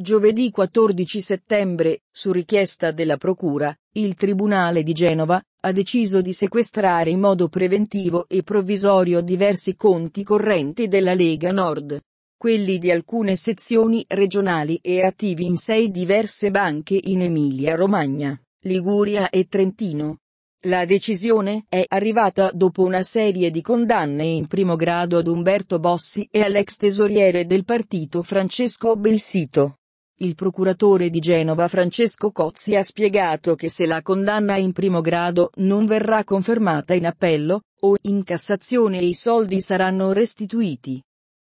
Giovedì 14 settembre, su richiesta della Procura, il Tribunale di Genova, ha deciso di sequestrare in modo preventivo e provvisorio diversi conti correnti della Lega Nord. Quelli di alcune sezioni regionali e attivi in sei diverse banche in Emilia-Romagna, Liguria e Trentino. La decisione è arrivata dopo una serie di condanne in primo grado ad Umberto Bossi e all'ex tesoriere del partito Francesco Belsito. Il procuratore di Genova Francesco Cozzi ha spiegato che se la condanna in primo grado non verrà confermata in appello, o in Cassazione i soldi saranno restituiti.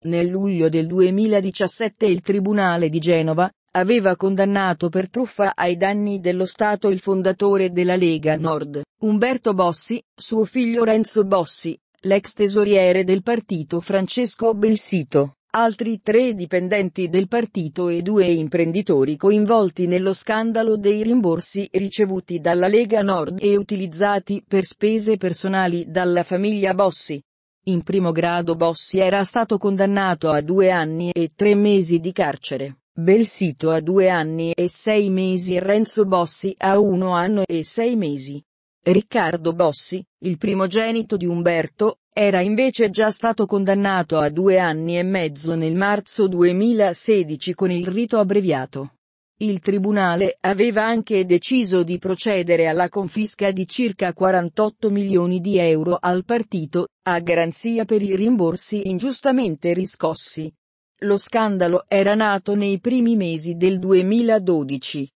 Nel luglio del 2017 il Tribunale di Genova, aveva condannato per truffa ai danni dello Stato il fondatore della Lega Nord, Umberto Bossi, suo figlio Renzo Bossi, l'ex tesoriere del partito Francesco Belsito, altri tre dipendenti del partito e due imprenditori coinvolti nello scandalo dei rimborsi ricevuti dalla Lega Nord e utilizzati per spese personali dalla famiglia Bossi. In primo grado Bossi era stato condannato a due anni e tre mesi di carcere, Belsito a due anni e sei mesi e Renzo Bossi a uno anno e sei mesi. Riccardo Bossi, il primogenito di Umberto, era invece già stato condannato a due anni e mezzo nel marzo 2016 con il rito abbreviato. Il tribunale aveva anche deciso di procedere alla confisca di circa 48 milioni di euro al partito, a garanzia per i rimborsi ingiustamente riscossi. Lo scandalo era nato nei primi mesi del 2012,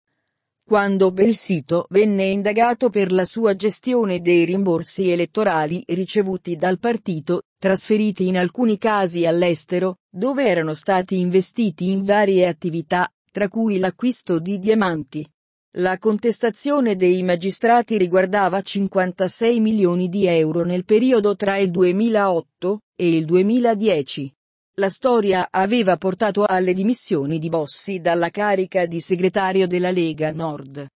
quando Belsito venne indagato per la sua gestione dei rimborsi elettorali ricevuti dal partito, trasferiti in alcuni casi all'estero, dove erano stati investiti in varie attività, tra cui l'acquisto di diamanti. La contestazione dei magistrati riguardava 56 milioni di euro nel periodo tra il 2008 e il 2010. La storia aveva portato alle dimissioni di Bossi dalla carica di segretario della Lega Nord.